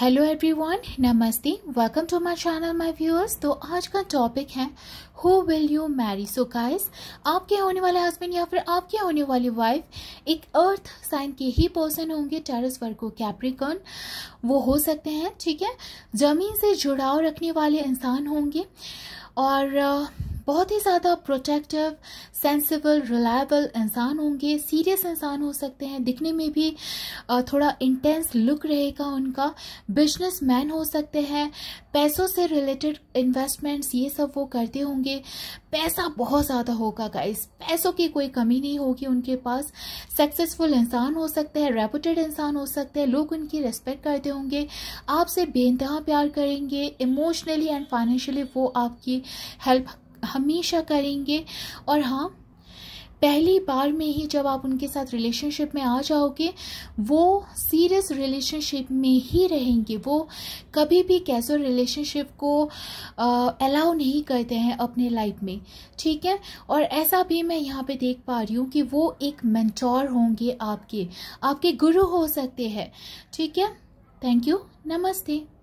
hello everyone नमस्ते welcome to my channel my viewers तो आज का टॉपिक है who will you marry so guys आपके होने वाले हस्बैंड या फिर आपके होने वाली वाइफ एक अर्थ साइन के ही पर्सन होंगे टेरिस वर्गो कैप्रिकॉन वो हो सकते हैं ठीक है जमीन से जुड़ाव रखने वाले इंसान होंगे और uh, बहुत ही ज़्यादा प्रोटेक्टिव सेंसिबल रिलायबल इंसान होंगे सीरियस इंसान हो सकते हैं दिखने में भी थोड़ा इंटेंस लुक रहेगा उनका बिजनेस मैन हो सकते हैं पैसों से रिलेटेड इन्वेस्टमेंट्स ये सब वो करते होंगे पैसा बहुत ज़्यादा होगा गाइस पैसों की कोई कमी नहीं होगी उनके पास सक्सेसफुल इंसान हो सकते हैं रेपुटेड इंसान हो सकते हैं लोग उनकी रेस्पेक्ट करते होंगे आपसे बेनतहा प्यार करेंगे इमोशनली एंड फाइनेंशियली वो आपकी हेल्प हमेशा करेंगे और हाँ पहली बार में ही जब आप उनके साथ रिलेशनशिप में आ जाओगे वो सीरियस रिलेशनशिप में ही रहेंगे वो कभी भी कैसो रिलेशनशिप को अलाउ नहीं करते हैं अपने लाइफ में ठीक है और ऐसा भी मैं यहाँ पे देख पा रही हूँ कि वो एक मेंटोर होंगे आपके आपके गुरु हो सकते हैं ठीक है थैंक यू नमस्ते